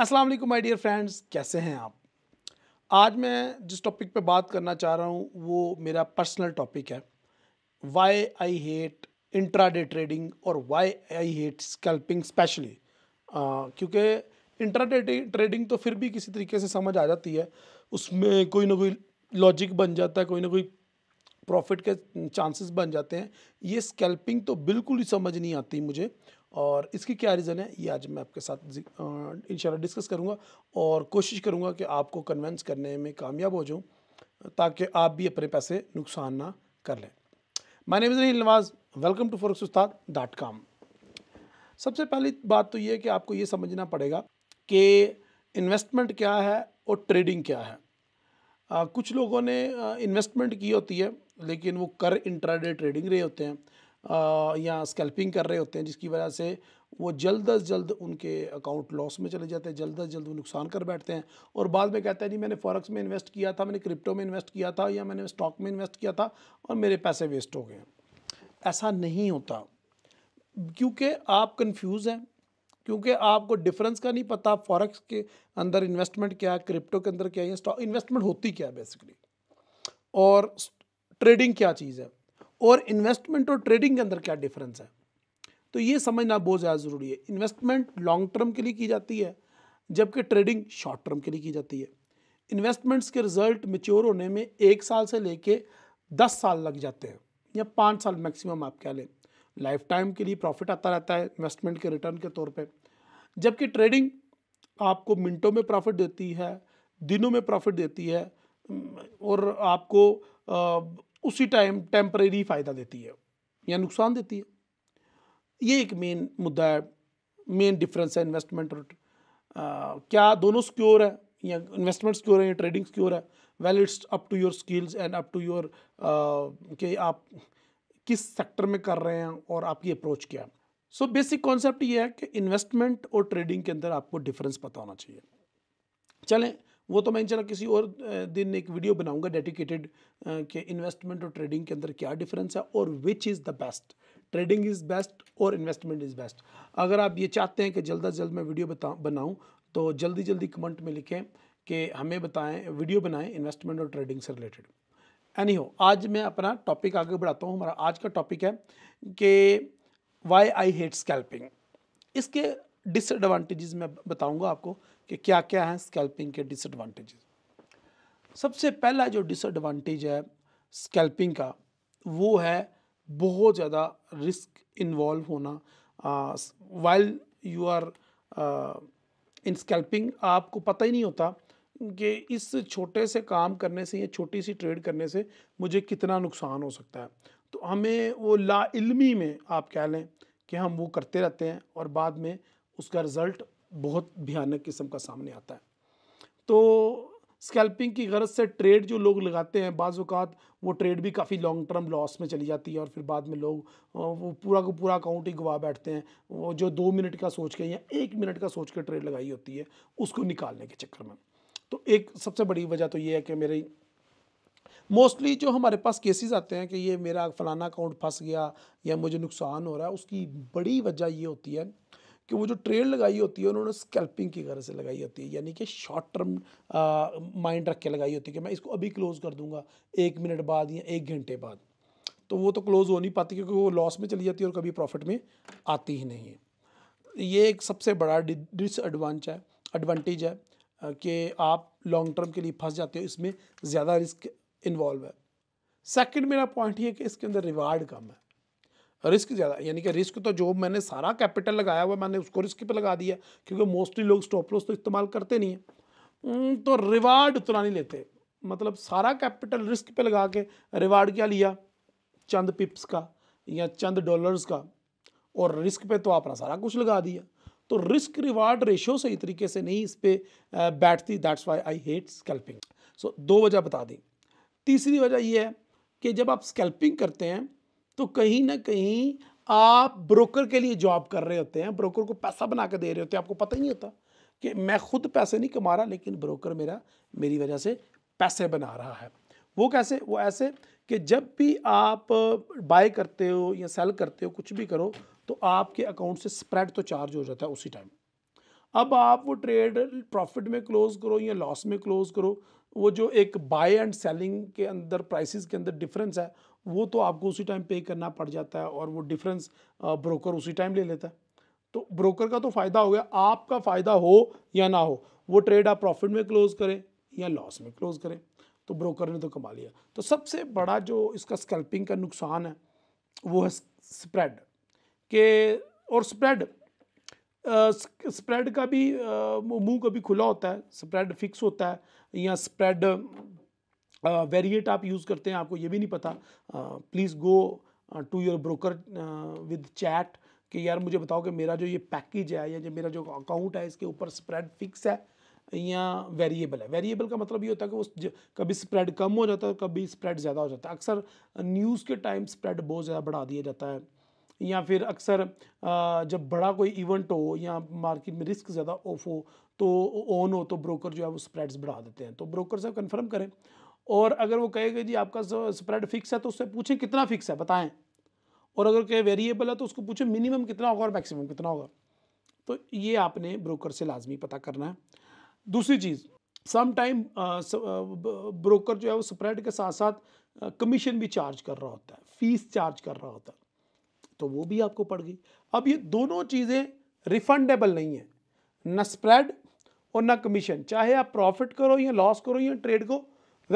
अस्सलाम वालेकुम my dear friends कैसे हैं आप आज मैं जिस टॉपिक पे बात करना चाह रहा हूँ वो मेरा पर्सनल टॉपिक है why I hate intraday trading और why I hate scalping specially क्योंकि इंट्राडे ट्रेडिंग तो फिर भी किसी तरीके से समझ आ जाती है उसमें कोई ना कोई लॉजिक बन जाता है कोई ना कोई प्रॉफिट के चांसेस बन जाते हैं ये स्कैल्पिंग तो बिल्कुल ही समझ नहीं आती मुझे और इसकी क्या रीज़न है ये आज मैं आपके साथ इन डिस्कस करूँगा और कोशिश करूँगा कि आपको कन्वेंस करने में कामयाब हो जाऊँ ताकि आप भी अपने पैसे नुकसान ना कर लें मैंने name Nawaz welcome to forex Ustad dot com सबसे पहली बात तो ये कि आपको ये समझना पड़ेगा कि इन्वेस्टमेंट क्या है और ट्रेडिंग क्या है आ, कुछ लोगों ने इन्वेस्टमेंट की होती है लेकिन वो कर इंट्राडे ट्रेडिंग रहे होते हैं या स्कैल्पिंग कर रहे होते हैं जिसकी वजह से वो जल्द अज जल्द उनके अकाउंट लॉस में चले जाते हैं जल्द अज जल्द वो नुकसान कर बैठते हैं और बाद में कहते हैं जी मैंने फॉरेक्स में इन्वेस्ट किया था मैंने क्रिप्टो में इन्वेस्ट किया था या मैंने स्टॉक में इन्वेस्ट किया था और मेरे पैसे वेस्ट हो गए ऐसा नहीं होता क्योंकि आप कन्फ्यूज़ हैं क्योंकि आपको डिफरेंस का नहीं पता फॉरेक्स के अंदर इन्वेस्टमेंट क्या है क्रिप्टो के अंदर क्या है स्टॉक इन्वेस्टमेंट होती क्या है बेसिकली और ट्रेडिंग क्या चीज़ है और इन्वेस्टमेंट और ट्रेडिंग के अंदर क्या डिफरेंस है तो ये समझना बहुत ज़्यादा ज़रूरी है इन्वेस्टमेंट लॉन्ग टर्म के लिए की जाती है जबकि ट्रेडिंग शॉर्ट टर्म के लिए की जाती है इन्वेस्टमेंट्स के रिजल्ट मेच्योर होने में एक साल से लेके दस साल लग जाते हैं या पाँच साल मैक्सिमम आप कह लें लाइफ टाइम के लिए प्रॉफिट आता रहता है इन्वेस्टमेंट के रिटर्न के तौर पर जबकि ट्रेडिंग आपको मिनटों में प्रॉफिट देती है दिनों में प्रॉफिट देती है और आपको उसी टाइम टेम्परेरी फ़ायदा देती है या नुकसान देती है ये एक मेन मुद्दा है मेन डिफरेंस है इन्वेस्टमेंट और क्या दोनों सिक्योर है या इन्वेस्टमेंट सिक्योर है या ट्रेडिंग सिक्योर है well it's up to your skills and up to your कि आप किस सेक्टर में कर रहे हैं और आपकी अप्रोच क्या है सो बेसिक कॉन्सेप्ट ये है कि इन्वेस्टमेंट और ट्रेडिंग के अंदर आपको डिफरेंस पता होना चाहिए चलें वो तो मैं इंशाल्लाह किसी और दिन एक वीडियो बनाऊंगा डेडिकेटेड के इन्वेस्टमेंट और ट्रेडिंग के अंदर क्या डिफरेंस है और which is the best trading is best और इन्वेस्टमेंट इज़ बेस्ट अगर आप ये चाहते हैं कि जल्द अज जल्द मैं वीडियो बता बनाऊँ तो जल्दी जल्दी कमेंट में लिखें कि हमें बताएं वीडियो बनाएं इन्वेस्टमेंट और ट्रेडिंग से रिलेटेड एनी हो आज मैं अपना टॉपिक आगे बढ़ाता हूँ हमारा आज का टॉपिक है कि वाई आई हेट स्कैल्पिंग इसके डिसएडवांटेजेस मैं बताऊंगा आपको कि क्या क्या हैं स्कैल्पिंग के डिसएडवांटेजेस सबसे पहला जो डिसएडवांटेज है स्कैल्पिंग का वो है बहुत ज़्यादा रिस्क इन्वॉल्व होना while you are in scalping आपको पता ही नहीं होता कि इस छोटे से काम करने से या छोटी सी ट्रेड करने से मुझे कितना नुकसान हो सकता है तो हमें वो ला इल्मी में आप कह लें कि हम वो करते रहते हैं और बाद में उसका रिज़ल्ट बहुत भयानक किस्म का सामने आता है तो स्कैल्पिंग की गरज से ट्रेड जो लोग लगाते हैं बाज़ात वो ट्रेड भी काफ़ी लॉन्ग टर्म लॉस में चली जाती है और फिर बाद में लोग वो पूरा को पूरा अकाउंट ही गवा बैठते हैं वो जो दो मिनट का सोच के या एक मिनट का सोच के ट्रेड लगाई होती है उसको निकालने के चक्कर में तो एक सबसे बड़ी वजह तो ये है कि मेरे मोस्टली जो हमारे पास केसेस आते हैं कि ये मेरा फलाना अकाउंट फंस गया या मुझे नुकसान हो रहा है उसकी बड़ी वजह ये होती है कि वो जो ट्रेड लगाई होती है उन्होंने स्कैल्पिंग की गरज से लगाई होती है यानी कि शॉर्ट टर्म माइंड रख के लगाई होती है कि मैं इसको अभी क्लोज़ कर दूंगा एक मिनट बाद या एक घंटे बाद तो वो तो क्लोज़ हो नहीं पाती क्योंकि वो लॉस में चली जाती है और कभी प्रॉफिट में आती ही नहीं है ये एक सबसे बड़ा डिसएडवांटेज है एडवांटेज है कि आप लॉन्ग टर्म के लिए फंस जाते हो इसमें ज़्यादा रिस्क इन्वॉल्व है सेकेंड मेरा पॉइंट ये है कि इसके अंदर रिवार्ड कम है रिस्क ज़्यादा यानी कि रिस्क तो जो मैंने सारा कैपिटल लगाया हुआ मैंने उसको रिस्क पे लगा दिया क्योंकि मोस्टली लोग स्टॉप लॉस तो इस्तेमाल करते नहीं हैं हम्म, तो रिवार्ड उतना नहीं लेते मतलब सारा कैपिटल रिस्क पे लगा के रिवार्ड क्या लिया चंद पिप्स का या चंद डॉलर्स का और रिस्क पे तो आपने सारा कुछ लगा दिया तो रिस्क रिवार्ड रेशो सही तरीके से नहीं इस पर बैठती that's why I hate scalping so दो वजह बता दी तीसरी वजह यह है कि जब आप स्कैल्पिंग करते हैं तो कहीं ना कहीं आप ब्रोकर के लिए जॉब कर रहे होते हैं ब्रोकर को पैसा बना के दे रहे होते हैं आपको पता ही नहीं होता कि मैं खुद पैसे नहीं कमा रहा लेकिन ब्रोकर मेरा मेरी वजह से पैसे बना रहा है वो कैसे वो ऐसे कि जब भी आप बाय करते हो या सेल करते हो कुछ भी करो तो आपके अकाउंट से स्प्रेड तो चार्ज हो जाता है उसी टाइम अब आप वो ट्रेड प्रॉफिट में क्लोज़ करो या लॉस में क्लोज़ करो वो जो एक बाय एंड सेलिंग के अंदर प्राइसेस के अंदर डिफरेंस है वो तो आपको उसी टाइम पे करना पड़ जाता है और वो डिफरेंस ब्रोकर उसी टाइम ले लेता है तो ब्रोकर का तो फ़ायदा हो गया आपका फ़ायदा हो या ना हो वो ट्रेड आप प्रॉफिट में क्लोज़ करें या लॉस में क्लोज़ करें तो ब्रोकर ने तो कमा लिया तो सबसे बड़ा जो इसका स्कैल्पिंग का नुकसान है वो है स्प्रेड के और स्प्रेड स्प्रेड का भी मुंह कभी खुला होता है स्प्रेड फिक्स होता है या स्प्रेड वेरिएट आप यूज़ करते हैं आपको ये भी नहीं पता please go to your broker with chat कि यार मुझे बताओ कि मेरा जो ये पैकेज है या जो मेरा जो अकाउंट है इसके ऊपर स्प्रेड फिक्स है या वेरिएबल है वेरिएबल का मतलब ये होता है कि उस कभी स्प्रेड कम हो जाता है कभी स्प्रेड ज़्यादा हो जाता है अक्सर न्यूज़ के टाइम स्प्रेड बहुत ज़्यादा बढ़ा दिया जाता है या फिर अक्सर जब बड़ा कोई इवेंट हो या मार्केट में रिस्क ज़्यादा ऑफ हो तो ऑन हो तो ब्रोकर जो है वो स्प्रेड्स बढ़ा देते हैं तो ब्रोकर से कन्फर्म करें और अगर वो कहेगा जी आपका स्प्रेड फिक्स है तो उससे पूछें कितना फिक्स है बताएं और अगर कहे वेरिएबल है तो उसको पूछें मिनिमम कितना होगा और मैक्सिमम कितना होगा तो ये आपने ब्रोकर से लाजमी पता करना है दूसरी चीज़ सम टाइम ब्रोकर जो है वो स्प्रेड के साथ साथ कमीशन भी चार्ज कर रहा होता है फीस चार्ज कर रहा होता है तो वो भी आपको पड़ गई अब ये दोनों चीज़ें रिफंडेबल नहीं है ना स्प्रेड और ना कमीशन चाहे आप प्रॉफिट करो या लॉस करो या ट्रेड को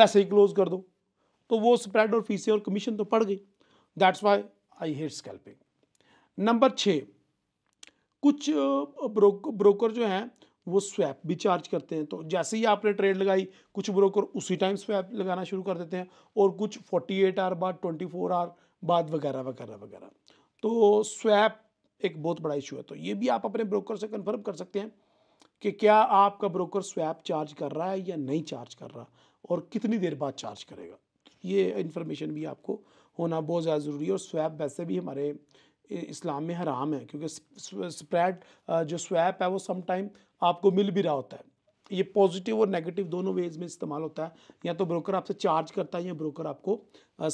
वैसे ही क्लोज कर दो तो वो स्प्रेड और फीसें और कमीशन तो पड़ गई that's why I hate scalping number छः कुछ ब्रोक ब्रोकर जो हैं वो स्वैप भी चार्ज करते हैं तो जैसे ही आपने ट्रेड लगाई कुछ ब्रोकर उसी टाइम स्वैप लगाना शुरू कर देते हैं और कुछ 48 एट आवर बाद 24 फोर आवर बाद वगैरह वगैरह वगैरह तो स्वैप एक बहुत बड़ा इशू है तो ये भी आप अपने ब्रोकर से कंफर्म कर सकते हैं कि क्या आपका ब्रोकर स्वैप चार्ज कर रहा है या नहीं चार्ज कर रहा और कितनी देर बाद चार्ज करेगा ये इन्फॉर्मेशन भी आपको होना बहुत ज़्यादा ज़रूरी है और स्वैप वैसे भी हमारे इस्लाम में हराम है क्योंकि स्प्रेड जो स्वैप है वो समटाइम आपको मिल भी रहा होता है ये पॉजिटिव और नेगेटिव दोनों वेज में इस्तेमाल होता है या तो ब्रोकर आपसे चार्ज करता है या ब्रोकर आपको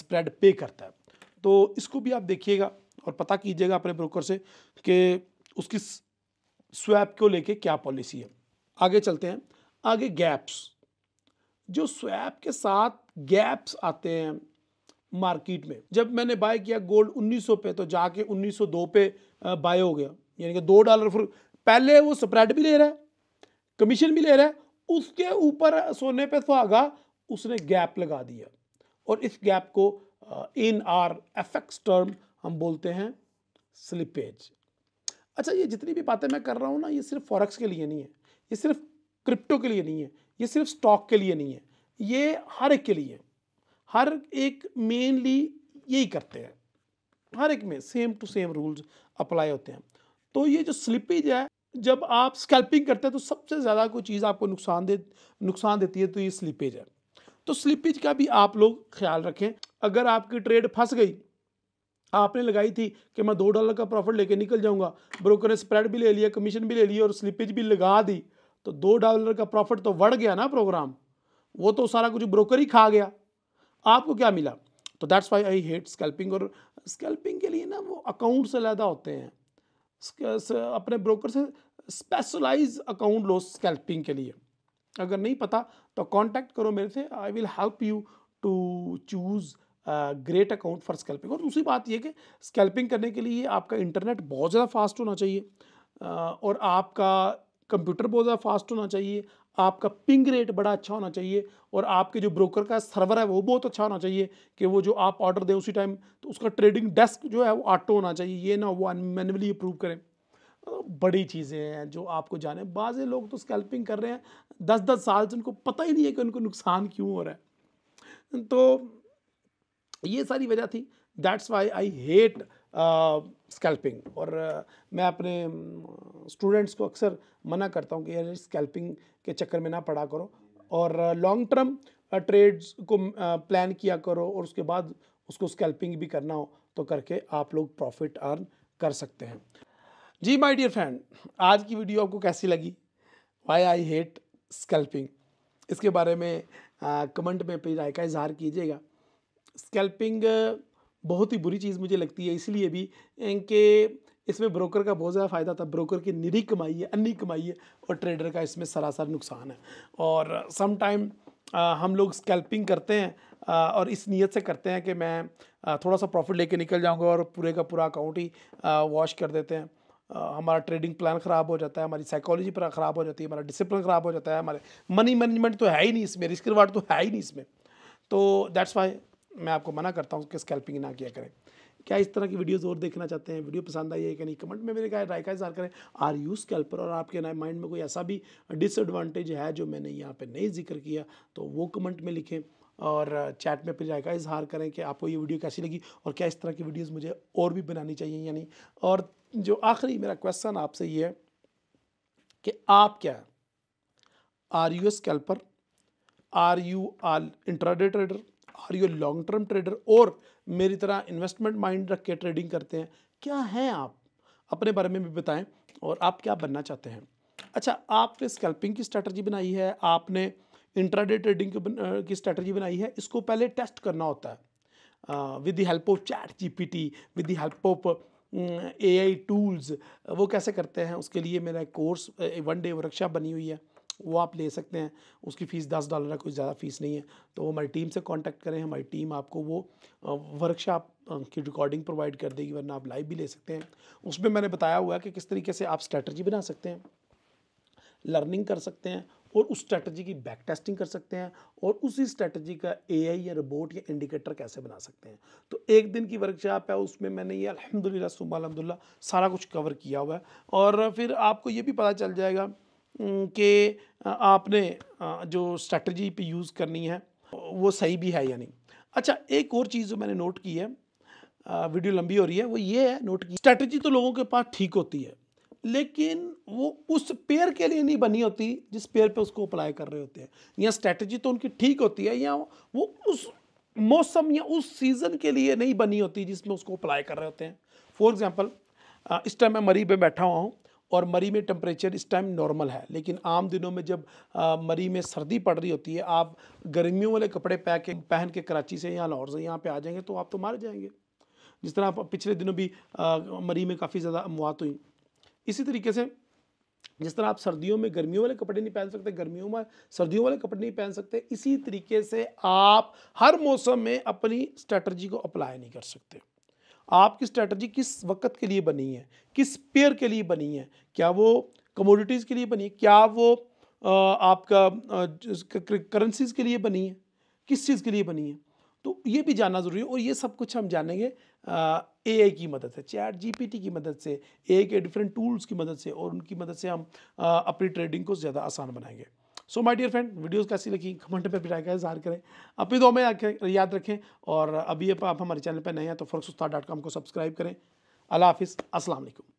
स्प्रेड पे करता है तो इसको भी आप देखिएगा और पता कीजिएगा अपने ब्रोकर से कि उसकी स्वैप को लेके क्या पॉलिसी है आगे चलते हैं आगे गैप्स जो स्वैप के साथ गैप्स आते हैं मार्केट में जब मैंने बाय किया गोल्ड 1900 पे तो जाके 1902 पे बाय हो गया यानी कि दो डॉलर फिर पहले वो स्प्रेड भी ले रहा है कमीशन भी ले रहा है उसके ऊपर सोने पे आगा उसने गैप लगा दिया और इस गैप को इन आर एफेक्स टर्म हम बोलते हैं स्लिपेज अच्छा ये जितनी भी बातें मैं कर रहा हूँ ना ये सिर्फ फॉरेक्स के लिए नहीं है ये सिर्फ क्रिप्टो के लिए नहीं है ये सिर्फ स्टॉक के लिए नहीं है ये हर एक के लिए हर एक मेनली यही करते हैं हर एक में same to same rules apply होते हैं तो ये जो स्लिपेज है जब आप स्कैल्पिंग करते हैं तो सबसे ज़्यादा कोई चीज़ आपको नुकसान दे नुकसान देती है तो ये स्लिपेज है तो स्लिपेज का भी आप लोग ख्याल रखें अगर आपकी ट्रेड फंस गई आपने लगाई थी कि मैं दो डॉलर का प्रॉफिट लेके निकल जाऊंगा ब्रोकर ने स्प्रेड भी ले लिया कमीशन भी ले लिया और स्लिपेज भी लगा दी तो दो डॉलर का प्रॉफिट तो बढ़ गया ना प्रोग्राम वो तो सारा कुछ ब्रोकर ही खा गया आपको क्या मिला तो that's why I hate scalping और स्कैल्पिंग के लिए ना वो अकाउंट से लैदा होते हैं अपने ब्रोकर से स्पेशलाइज अकाउंट लो स्कैल्पिंग के लिए अगर नहीं पता तो कॉन्टैक्ट करो मेरे से I will help you to choose great account for scalping और दूसरी बात यह कि स्कैल्पिंग करने के लिए आपका इंटरनेट बहुत ज़्यादा फास्ट होना चाहिए और आपका कंप्यूटर बहुत ज़्यादा फास्ट होना चाहिए आपका पिंग रेट बड़ा अच्छा होना चाहिए और आपके जो ब्रोकर का सर्वर है वो बहुत अच्छा होना चाहिए कि वो जो आप ऑर्डर दें उसी टाइम तो उसका ट्रेडिंग डेस्क जो है वो ऑटो होना चाहिए ये ना वो मैनुअली अप्रूव करें बड़ी चीज़ें हैं जो आपको जाने बाज़े लोग तो स्कैल्पिंग कर रहे हैं दस दस साल से उनको पता ही नहीं है कि उनको नुकसान क्यों हो रहा है तो ये सारी वजह थी that's why I hate scalping और uh, मैं अपने स्टूडेंट्स um, को अक्सर मना करता हूँ कि यार स्कैल्पिंग के चक्कर में ना पड़ा करो और लॉन्ग टर्म ट्रेड्स को प्लान uh, किया करो और उसके बाद उसको स्कैल्पिंग भी करना हो तो करके आप लोग प्रॉफिट अर्न कर सकते हैं जी माय डियर फ्रेंड आज की वीडियो आपको कैसी लगी वाई आई हेट स्कैल्पिंग इसके बारे में कमेंट uh, में अपनी राय uh, का इजहार कीजिएगा स्कैल्पिंग बहुत ही बुरी चीज़ मुझे लगती है इसलिए भी कि इसमें ब्रोकर का बहुत ज़्यादा फ़ायदा था ब्रोकर की निरी कमाई है अन्नी कमाई है और ट्रेडर का इसमें सरासर नुकसान है और सम टाइम हम लोग स्कैल्पिंग करते हैं आ, और इस नीयत से करते हैं कि मैं आ, थोड़ा सा प्रॉफिट लेके निकल जाऊंगा और पूरे का पूरा अकाउंट ही वॉश कर देते हैं हमारा ट्रेडिंग प्लान ख़राब हो जाता है हमारी साइकोलॉजी पर ख़राब हो जाती है हमारा डिसिप्लिन ख़राब हो जाता है हमारे मनी मैनेजमेंट तो है ही नहीं इसमें रिस्क रिवार्ड तो है ही नहीं इसमें तो दैट्स वाई मैं आपको मना करता हूँ कि स्कैल्पिंग ना किया करें क्या इस तरह की वीडियोस और देखना चाहते हैं वीडियो पसंद आई है कि नहीं कमेंट में मेरे कहा राय का इजहार करें आर यू स्कैल्पर और आपके माइंड में कोई ऐसा भी डिसएडवांटेज है जो मैंने यहाँ पर नहीं जिक्र किया तो वो कमेंट में लिखें और चैट में अपनी राय का इजहार करें कि आपको ये वीडियो कैसी लगी और क्या इस तरह की वीडियोज़ मुझे और भी बनानी चाहिए या नहीं और जो आखिरी मेरा क्वेश्चन आपसे ये है कि आप क्या are you scalper are you all intraday trader are you long term trader और मेरी तरह इन्वेस्टमेंट माइंड रख के ट्रेडिंग करते हैं क्या हैं आप अपने बारे में भी बताएं और आप क्या बनना चाहते हैं अच्छा आपने स्कैल्पिंग की स्ट्रैटर्जी बनाई है आपने इंट्राडे ट्रेडिंग की स्ट्रैटर्जी बनाई है इसको पहले टेस्ट करना होता है with the help of chat GPT with the help of A I tools वो कैसे करते हैं उसके लिए मेरा कोर्स वन डे वर्कशॉप बनी हुई है वो आप ले सकते हैं उसकी फ़ीस दस डॉलर है कुछ ज़्यादा फ़ीस नहीं है तो हमारी टीम से कांटेक्ट करें हमारी टीम आपको वो वर्कशॉप की रिकॉर्डिंग प्रोवाइड कर देगी वरना आप लाइव भी ले सकते हैं उसमें मैंने बताया हुआ है कि किस तरीके से आप स्ट्रैटी बना सकते हैं लर्निंग कर सकते हैं और उस स्ट्रैटी की बैक टेस्टिंग कर सकते हैं और उसी स्ट्रैटी का ए या रोबोट या इंडिकेटर कैसे बना सकते हैं तो एक दिन की वर्कशॉप है उसमें मैंने ये अलहमदिल्ला सुबह अलहमदिल्ला सारा कुछ कवर किया हुआ है और फिर आपको ये भी पता चल जाएगा कि आपने जो स्ट्रेटजी पे यूज़ करनी है वो सही भी है या नहीं अच्छा एक और चीज़ जो मैंने नोट की है वीडियो लंबी हो रही है वो ये है नोट की स्ट्रेटजी तो लोगों के पास ठीक होती है लेकिन वो उस पेयर के लिए नहीं बनी होती जिस पेयर पे उसको अप्लाई कर रहे होते हैं या स्ट्रेटजी तो उनकी ठीक होती है या वो उस मौसम या उस सीज़न के लिए नहीं बनी होती जिसमें उसको अप्लाई कर रहे होते हैं फॉर एग्ज़ाम्पल इस टाइम मैं मरीब में बैठा हुआ हूँ और मरी में टेम्परेचर इस टाइम नॉर्मल है लेकिन आम दिनों में जब आ, मरी में सर्दी पड़ रही होती है आप गर्मियों वाले कपड़े पह के पहन के कराची से या लाहौर से यहाँ पे आ जाएंगे तो आप तो मर जाएंगे जिस तरह आप पिछले दिनों भी आ, मरी में काफ़ी ज़्यादा अमवात हुई इसी तरीके से जिस तरह आप सर्दियों में गर्मियों वाले कपड़े नहीं पहन सकते गर्मियों में सर्दियों वाले कपड़े नहीं पहन सकते इसी तरीके से आप हर मौसम में अपनी स्ट्रेटजी को अप्लाई नहीं कर सकते आपकी स्ट्रेटजी किस वक्त के लिए बनी है किस पेयर के लिए बनी है क्या वो कमोडिटीज़ के लिए बनी है क्या वो आपका करेंसीज़ के लिए बनी है किस चीज़ के लिए बनी है तो ये भी जानना ज़रूरी है और ये सब कुछ हम जानेंगे ए आई की मदद से चैट जीपीटी की मदद से ए के डिफरेंट टूल्स की मदद से और उनकी मदद से हम अपनी ट्रेडिंग को ज़्यादा आसान बनाएंगे so my dear friend videos कैसी लगी कमेंट में बिठाएगा इजहार करें अपनी दो में याद रखें और अभी आप हमारे चैनल पर नए हैं तो फरक को सब्सक्राइब करें अला हाफिज़ असलम